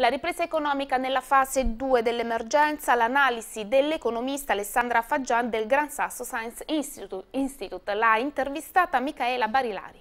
La ripresa economica nella fase 2 dell'emergenza, l'analisi dell'economista Alessandra Faggian del Gran Sasso Science Institute, Institute l'ha intervistata Michaela Barilari.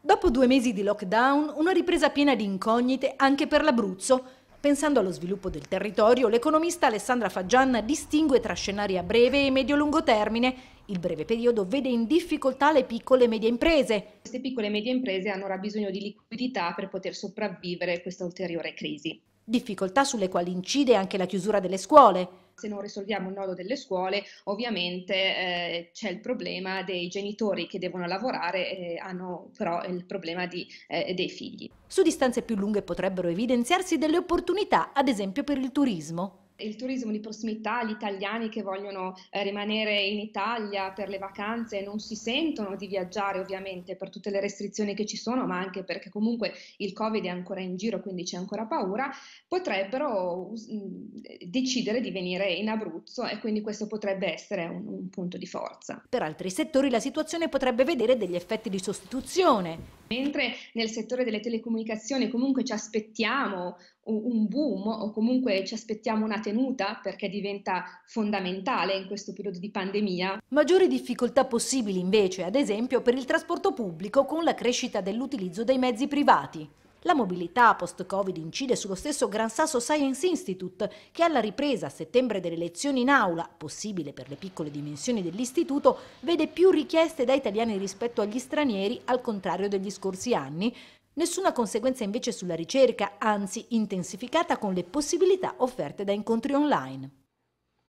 Dopo due mesi di lockdown, una ripresa piena di incognite anche per l'Abruzzo, Pensando allo sviluppo del territorio, l'economista Alessandra Faggianna distingue tra scenari a breve e medio-lungo termine. Il breve periodo vede in difficoltà le piccole e medie imprese. Queste piccole e medie imprese hanno ora bisogno di liquidità per poter sopravvivere a questa ulteriore crisi. Difficoltà sulle quali incide anche la chiusura delle scuole se non risolviamo il nodo delle scuole, ovviamente eh, c'è il problema dei genitori che devono lavorare e hanno però il problema di, eh, dei figli. Su distanze più lunghe potrebbero evidenziarsi delle opportunità, ad esempio per il turismo il turismo di prossimità, gli italiani che vogliono eh, rimanere in Italia per le vacanze e non si sentono di viaggiare ovviamente per tutte le restrizioni che ci sono, ma anche perché comunque il Covid è ancora in giro, quindi c'è ancora paura, potrebbero mm, decidere di venire in Abruzzo e quindi questo potrebbe essere un, un punto di forza. Per altri settori la situazione potrebbe vedere degli effetti di sostituzione. Mentre nel settore delle telecomunicazioni comunque ci aspettiamo un boom o comunque ci aspettiamo una tenuta perché diventa fondamentale in questo periodo di pandemia. Maggiori difficoltà possibili invece, ad esempio, per il trasporto pubblico con la crescita dell'utilizzo dei mezzi privati. La mobilità post-Covid incide sullo stesso Gran Sasso Science Institute, che alla ripresa a settembre delle lezioni in aula, possibile per le piccole dimensioni dell'istituto, vede più richieste da italiani rispetto agli stranieri, al contrario degli scorsi anni, Nessuna conseguenza invece sulla ricerca, anzi intensificata con le possibilità offerte da incontri online.